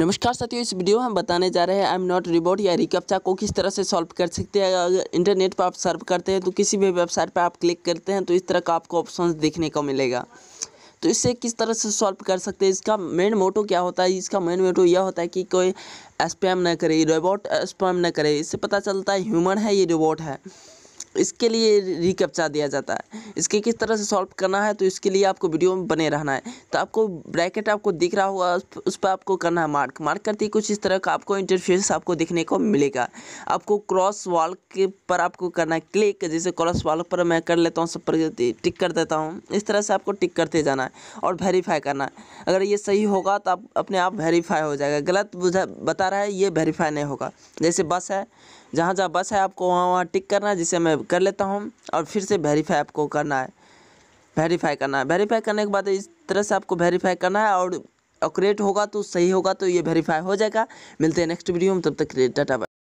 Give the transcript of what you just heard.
नमस्कार साथियों इस वीडियो में हम बताने जा रहे हैं आई एम नॉट रिबोट या रिकप्चा को किस तरह से सॉल्व कर सकते हैं अगर इंटरनेट पर आप सर्व करते हैं तो किसी भी वेबसाइट पर आप क्लिक करते हैं तो इस तरह का आपको ऑप्शन देखने को मिलेगा तो इससे किस तरह से सॉल्व कर सकते हैं इसका मेन मोटो क्या होता है इसका मेन मोटो यह होता है कि कोई स्पैम ना करे रोबोट स्पैम ना करे इससे पता चलता है ह्यूमन है ये रोबोट है इसके लिए रिकप्चा दिया जाता है इसके किस तरह से सॉल्व करना है तो इसके लिए आपको वीडियो में बने रहना है तो आपको ब्रैकेट आपको दिख रहा होगा उस पर आपको करना है मार्क मार्क करते ही कुछ इस तरह का आपको इंटरफेस आपको देखने को मिलेगा आपको क्रॉस वॉल के पर आपको करना है क्लिक जैसे क्रॉस वॉल पर मैं कर लेता हूँ सब पर टिक कर देता हूँ इस तरह से आपको टिक करते जाना है और वेरीफाई करना है अगर ये सही होगा तो आप अपने आप वेरीफाई हो जाएगा गलत बुझा बता रहा है ये वेरीफाई नहीं होगा जैसे बस है जहाँ जहाँ बस है आपको वहाँ वहाँ टिक करना है जिसे मैं कर लेता हूँ और फिर से वेरीफाई आपको करना है वेरीफाई करना है वेरीफाई करने के बाद इस तरह से आपको वेरीफाई करना है और क्रिएट होगा तो सही होगा तो ये वेरीफाई हो जाएगा मिलते हैं नेक्स्ट वीडियो में तब तक डाटा